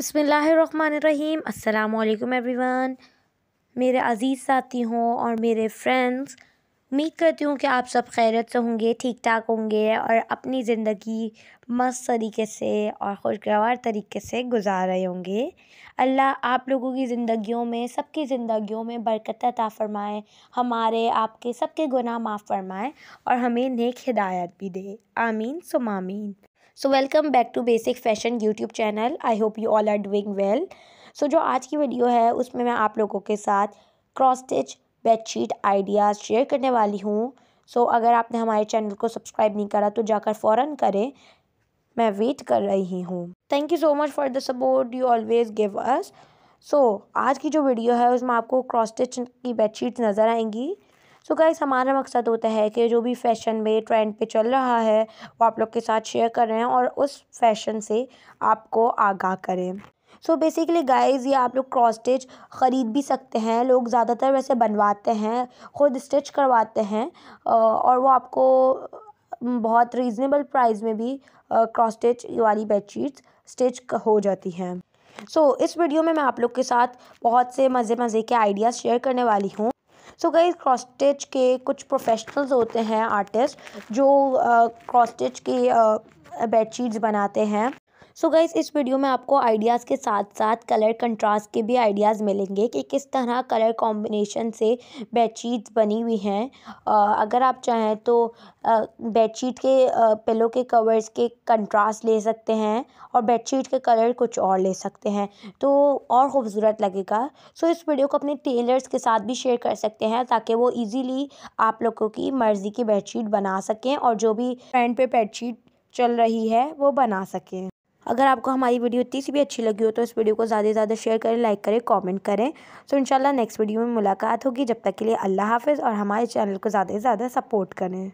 बसमीम् अल्लाम एवरीवन मेरे अज़ीज़ साथी हों और मेरे फ्रेंड्स उम्मीद करती हूँ कि आप सब खैरत से होंगे ठीक ठाक होंगे और अपनी ज़िंदगी मस्त तरीके से और खुशगवार तरीके से गुजार रहे होंगे अल्लाह आप लोगों की ज़िंदगियों में सबकी ज़िंदगियों में बरकत अता फ़रमाए हमारे आपके सबके गुनाह माफ़ फ़रमाए और हमें नेक हिदायत भी दे आमीन सुमामीन so welcome back to basic fashion YouTube channel I hope you all are doing well so जो आज की वीडियो है उसमें मैं आप लोगों के साथ cross stitch bedsheet ideas share करने वाली हूँ सो so, अगर आपने हमारे चैनल को सब्सक्राइब नहीं करा तो जाकर फ़ौर करें मैं वेट कर रही हूँ thank you so much for the support you always give us so आज की जो वीडियो है उसमें आपको क्रॉस स्टिच की बेडशीट्स नज़र आएंगी सो गाइस हमारा मकसद होता है कि जो भी फैशन में ट्रेंड पे चल रहा है वो आप लोग के साथ शेयर करें और उस फैशन से आपको आगाह करें सो बेसिकली गाइज ये आप लोग क्रॉस स्टिच ख़रीद भी सकते हैं लोग ज़्यादातर वैसे बनवाते हैं ख़ुद स्टिच करवाते हैं और वो आपको बहुत रीज़नेबल प्राइस में भी क्रॉस स्टिच वाली बेडशीट्स स्टिच हो जाती हैं सो so, इस वीडियो में मैं आप लोग के साथ बहुत से मज़े मज़े के आइडियाज़ शेयर करने वाली हूँ सो गई क्रॉस स्टिच के कुछ प्रोफेशनल्स होते हैं आर्टिस्ट जो क्रॉस स्टिच की बेडशीट्स बनाते हैं सो so गाइज इस वीडियो में आपको आइडियाज़ के साथ साथ कलर कंट्रास्ट के भी आइडियाज़ मिलेंगे कि किस तरह कलर कॉम्बिनेशन से बेडशीट्स बनी हुई हैं अगर आप चाहें तो बेडशीट के पिलो के कवर्स के कंट्रास्ट ले सकते हैं और बेडशीट के कलर कुछ और ले सकते हैं तो और ख़ूबसूरत लगेगा सो so इस वीडियो को अपने टेलर्स के साथ भी शेयर कर सकते हैं ताकि वो ईज़िली आप लोगों की मर्ज़ी की बेडशीट बना सकें और जो भी फ्रेंड पर बेडशीट चल रही है वो बना सकें अगर आपको हमारी वीडियो इतनी सी भी अच्छी लगी हो तो इस वीडियो को ज़्यादा से ज़्यादा शेयर करें लाइक करें कमेंट करें तो इंशाल्लाह नेक्स्ट वीडियो में मुलाकात होगी जब तक के लिए अल्लाह हाफिज़ और हमारे चैनल को ज़्यादा से ज़्यादा सपोर्ट करें